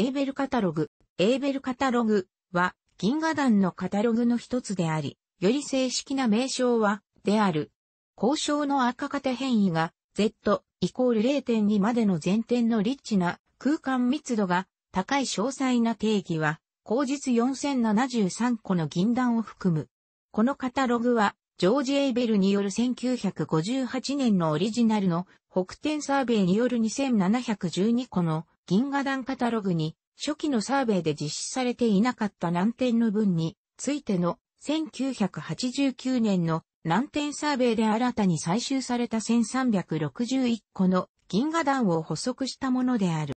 エーベルカタログ。エーベルカタログは銀河団のカタログの一つであり、より正式な名称は、である。交渉の赤型変異が Z イコール0.2までの前点のリッチな空間密度が高い詳細な定義は、後日4073個の銀弾を含む。このカタログは、ジョージ・エイベルによる1958年のオリジナルの北天サーベイによる2712個の銀河団カタログに初期のサーベイで実施されていなかった難点の分についての1989年の難点サーベイで新たに採集された1361個の銀河団を補足したものである。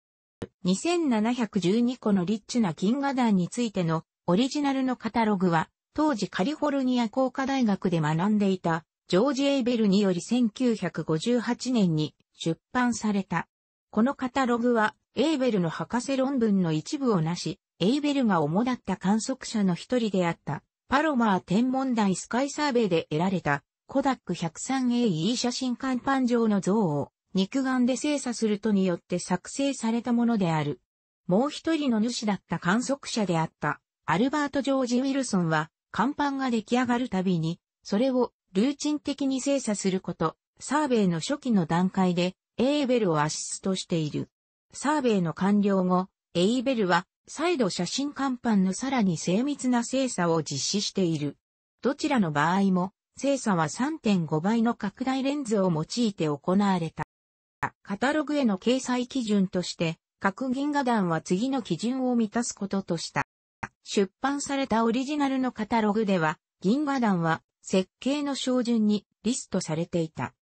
2712個のリッチな銀河団についてのオリジナルのカタログは当時カリフォルニア工科大学で学んでいたジョージ・エイベルにより1958年に出版された。このカタログはエーベルの博士論文の一部をなし、エーベルが主だった観測者の一人であった、パロマー天文台スカイサーベイで得られた、コダック 103AE 写真看板上の像を肉眼で精査するとによって作成されたものである。もう一人の主だった観測者であった、アルバート・ジョージ・ウィルソンは、看板が出来上がるたびに、それをルーチン的に精査すること、サーベイの初期の段階で、エーベルをアシストしている。サーベイの完了後、エイベルは再度写真看板のさらに精密な精査を実施している。どちらの場合も、精査は3.5倍の拡大レンズを用いて行われた。カタログへの掲載基準として、各銀河団は次の基準を満たすこととした。出版されたオリジナルのカタログでは、銀河団は設計の照準にリストされていた。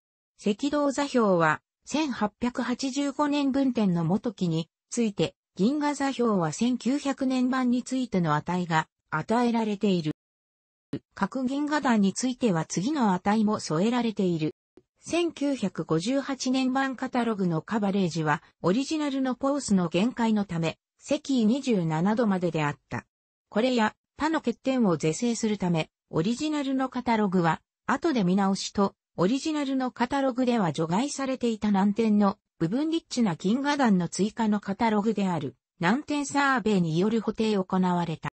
赤道座標は1885年分店の元木について、銀河座標は1900年版についての値が与えられている。各銀河団については次の値も添えられている。1958年版カタログのカバレージは、オリジナルのポースの限界のため、席27度までであった。これや、他の欠点を是正するため、オリジナルのカタログは、後で見直しとオリジナルのカタログでは除外されていた難点の部分リッチな銀河団の追加のカタログである難点サーベイによる補定行われた。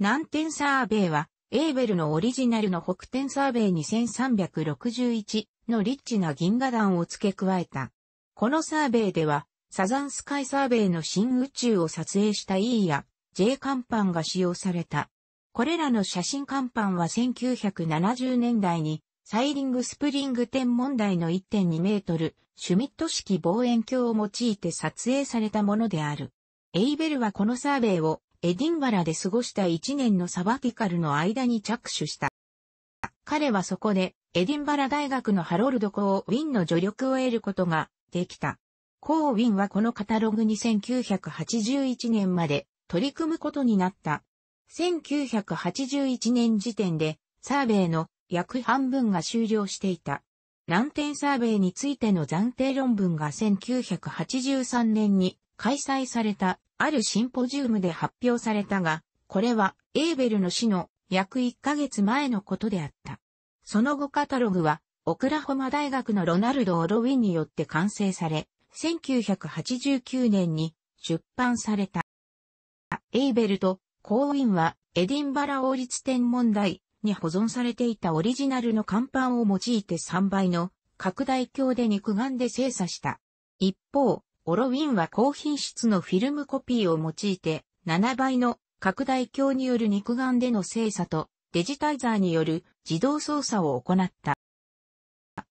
難点サーベイはエーベルのオリジナルの北天サーベイ2361のリッチな銀河団を付け加えた。このサーベイではサザンスカイサーベイの新宇宙を撮影した E や J カ板が使用された。これらの写真看板は1970年代にサイリングスプリング天文台の1.2メートル、シュミット式望遠鏡を用いて撮影されたものである。エイベルはこのサーベイをエディンバラで過ごした1年のサバティカルの間に着手した。彼はそこでエディンバラ大学のハロルド・コー・ウィンの助力を得ることができた。コー・ウィンはこのカタログに1981年まで取り組むことになった。1981年時点でサーベイの約半分が終了していた。難点サーベイについての暫定論文が1983年に開催されたあるシンポジウムで発表されたが、これはエーベルの死の約1ヶ月前のことであった。その後カタログはオクラホマ大学のロナルド・オロウィンによって完成され、1989年に出版された。エーベルとコーウィンはエディンバラ王立天文台に保存されていたオリジナルの乾板を用いて3倍の拡大鏡で肉眼で精査した。一方、オロウィンは高品質のフィルムコピーを用いて7倍の拡大鏡による肉眼での精査とデジタイザーによる自動操作を行った。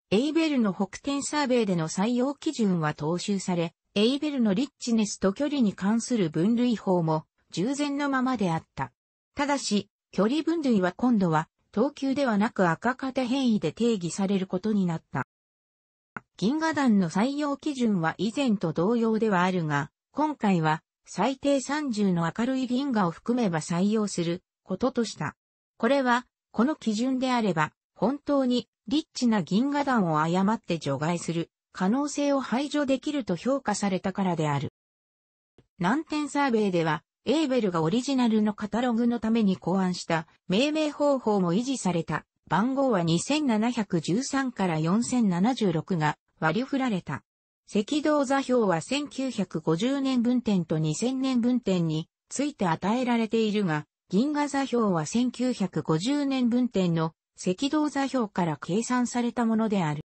エイベルの北天サーベイでの採用基準は踏襲され、エイベルのリッチネスと距離に関する分類法も従前のままであった。ただし、距離分類は今度は、等級ではなく赤型変異で定義されることになった。銀河団の採用基準は以前と同様ではあるが、今回は最低30の明るい銀河を含めば採用することとした。これは、この基準であれば、本当にリッチな銀河団を誤って除外する可能性を排除できると評価されたからである。難点サーベイでは、エーベルがオリジナルのカタログのために考案した命名方法も維持された。番号は2713から4076が割り振られた。赤道座標は1950年分点と2000年分点について与えられているが、銀河座標は1950年分点の赤道座標から計算されたものである。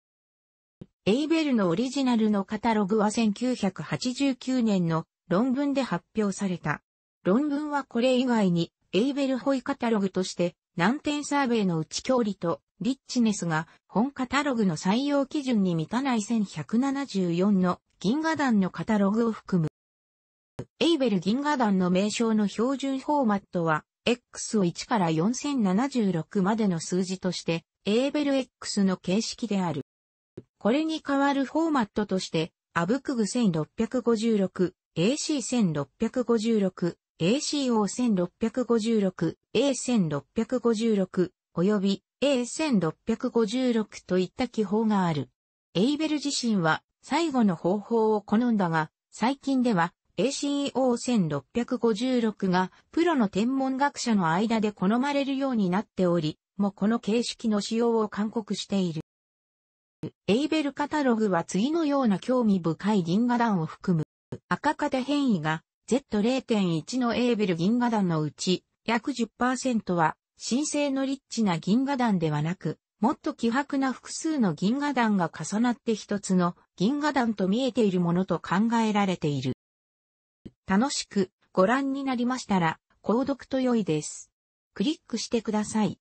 エイベルのオリジナルのカタログは1989年の論文で発表された。論文はこれ以外に、エイベルホイカタログとして、難点サーベイの内距離とリッチネスが本カタログの採用基準に満たない1174の銀河団のカタログを含む。エイベル銀河団の名称の標準フォーマットは、X を1から4076までの数字として、エイベル X の形式である。これに代わるフォーマットとして、アブクグ1656、AC1656、ACO1656、A1656、及び A1656 といった記法がある。エイベル自身は最後の方法を好んだが、最近では ACO1656 がプロの天文学者の間で好まれるようになっており、もこの形式の使用を勧告している。エイベルカタログは次のような興味深い銀河団を含む赤型変異が Z0.1 のエーベル銀河団のうち、約10%は、神聖のリッチな銀河団ではなく、もっと希薄な複数の銀河団が重なって一つの銀河団と見えているものと考えられている。楽しくご覧になりましたら、購読と良いです。クリックしてください。